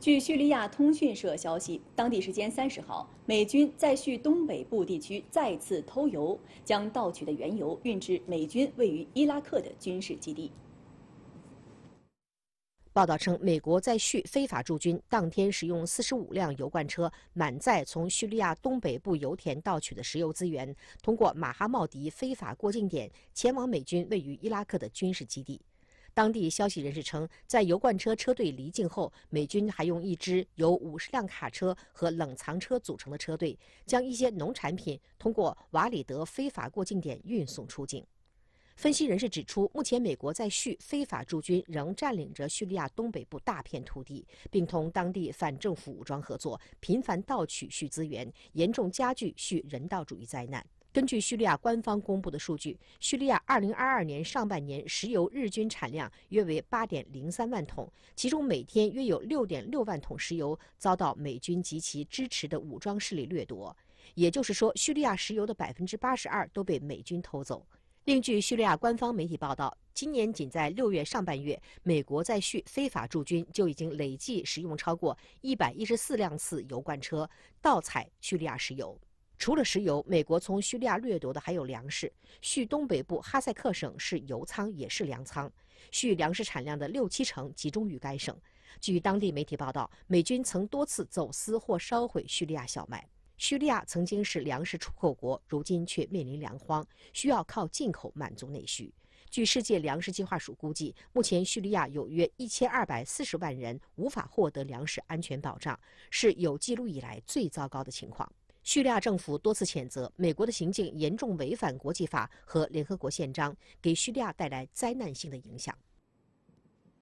据叙利亚通讯社消息，当地时间三十号，美军在叙东北部地区再次偷油，将盗取的原油运至美军位于伊拉克的军事基地。报道称，美国在叙非法驻军当天，使用四十五辆油罐车满载从叙利亚东北部油田盗取的石油资源，通过马哈茂迪非法过境点，前往美军位于伊拉克的军事基地。当地消息人士称，在油罐车车队离境后，美军还用一支由五十辆卡车和冷藏车组成的车队，将一些农产品通过瓦里德非法过境点运送出境。分析人士指出，目前美国在叙非法驻军仍占领着叙利亚东北部大片土地，并同当地反政府武装合作，频繁盗取叙资源，严重加剧叙人道主义灾难。根据叙利亚官方公布的数据，叙利亚2022年上半年石油日均产量约为8.03万桶，其中每天约有6.6万桶石油遭到美军及其支持的武装势力掠夺。也就是说，叙利亚石油的82%都被美军偷走。另据叙利亚官方媒体报道，今年仅在六月上半月，美国在叙非法驻军就已经累计使用超过114辆次油罐车盗采叙利亚石油。除了石油，美国从叙利亚掠夺的还有粮食。叙东北部哈塞克省是油仓，也是粮仓。叙粮食产量的六七成集中于该省。据当地媒体报道，美军曾多次走私或烧毁叙利亚小麦。叙利亚曾经是粮食出口国，如今却面临粮荒，需要靠进口满足内需。据世界粮食计划署估计，目前叙利亚有约一千二百四十万人无法获得粮食安全保障，是有记录以来最糟糕的情况。叙利亚政府多次谴责美国的行径严重违反国际法和联合国宪章，给叙利亚带来灾难性的影响。